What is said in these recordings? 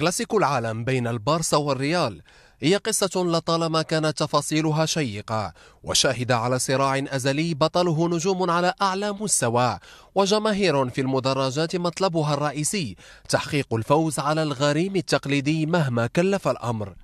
كلاسيكو العالم بين البارسا والريال هي قصة لطالما كانت تفاصيلها شيقة وشاهد على صراع أزلي بطله نجوم على أعلى مستوى وجماهير في المدرجات مطلبها الرئيسي تحقيق الفوز على الغريم التقليدي مهما كلف الأمر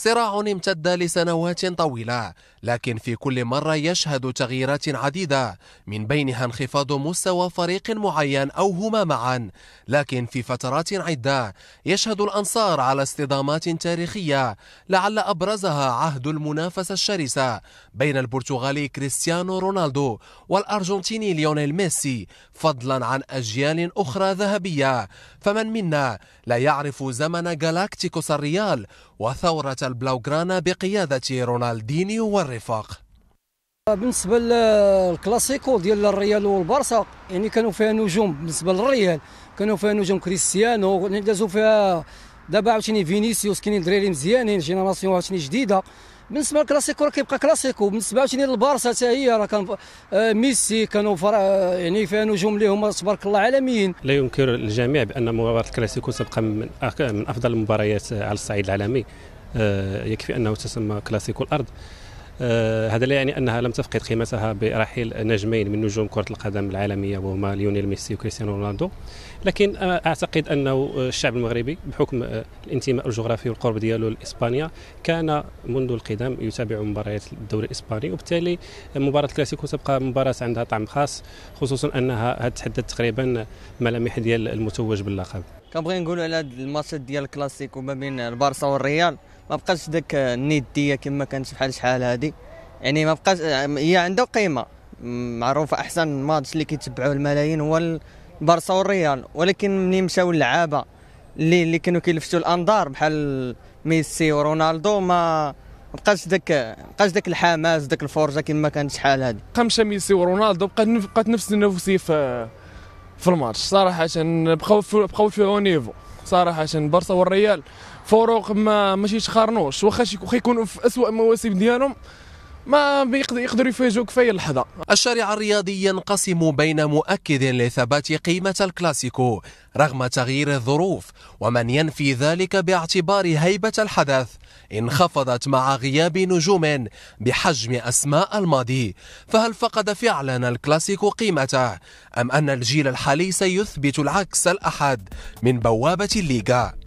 صراع امتد لسنوات طويلة لكن في كل مرة يشهد تغييرات عديدة من بينها انخفاض مستوى فريق معين أو هما معا لكن في فترات عدة يشهد الأنصار على اصطدامات تاريخية لعل أبرزها عهد المنافسة الشرسة بين البرتغالي كريستيانو رونالدو والأرجنتيني ليونيل ميسي فضلا عن أجيال أخرى ذهبية فمن منا لا يعرف زمن جالاكتيكوس الريال وثورة البلاوغرانا بقيادة رونالدينيو والرفاق بالنسبة للكلاسيكو ديال الريال والبرسا يعني كانوا فيها نجوم بالنسبة للريال كانوا فيها نجوم كريستيانو يعني دازوا فيها دابا عاوتاني فينيسيوس كاينين دراري مزيانين جينيراسيون عاوتاني جديده بالنسبه للكلاسيكو راه كيبقى كلاسيكو بالنسبه عاوتاني للبرسا حتى هي راه كان آه، ميسي كانوا آه، يعني فيها نجوم اللي هما تبارك الله عالميين لا ينكر الجميع بان مباراه الكلاسيكو تبقى من افضل المباريات على الصعيد العالمي آه، يكفي أنه تسمى كلاسيكو الأرض آه، هذا لا يعني أنها لم تفقد قيمتها برحيل نجمين من نجوم كرة القدم العالمية وهما ليونيل ميسي وكريستيانو رونالدو لكن أعتقد أنه الشعب المغربي بحكم آه، الانتماء الجغرافي والقرب ديالو لإسبانيا كان منذ القدم يتابع مباريات الدوري الإسباني وبالتالي مباراة الكلاسيكو تبقى مباراة عندها طعم خاص خصوصا أنها تحدد تقريبا ملامح ديال المتوج باللقب كنبغي نقول على الماتش ديال الكلاسيكو ما بين البارسا والريال ما بقاش داك النديه كما كانت بحال شحال هذه يعني ما بقاش هي عنده قيمه معروفه احسن ماتش اللي كيتبعوه الملايين هو البارسا والريال ولكن ملي مشاو اللعابه اللي اللي كانوا كيلفتوا الانظار بحال ميسي ورونالدو ما بقاش داك بقاش داك الحماس داك الفرجه كما كانت شحال بقى مشى ميسي ورونالدو بقات بقات نفس النفسيه في في الماتش صراحه بقاو بقاو في, اونيفو نيفو صراحه برشا والريال فروق ما ماشي يتقارنوش واخا يكونوا في اسوء مواسم ديالهم ما يقدر يفوزوا كفايه اللحظه الشارع الرياضي ينقسم بين مؤكد لثبات قيمه الكلاسيكو رغم تغيير الظروف ومن ينفي ذلك باعتبار هيبه الحدث انخفضت مع غياب نجوم بحجم اسماء الماضي فهل فقد فعلا الكلاسيكو قيمته ام ان الجيل الحالي سيثبت العكس الاحد من بوابه الليغا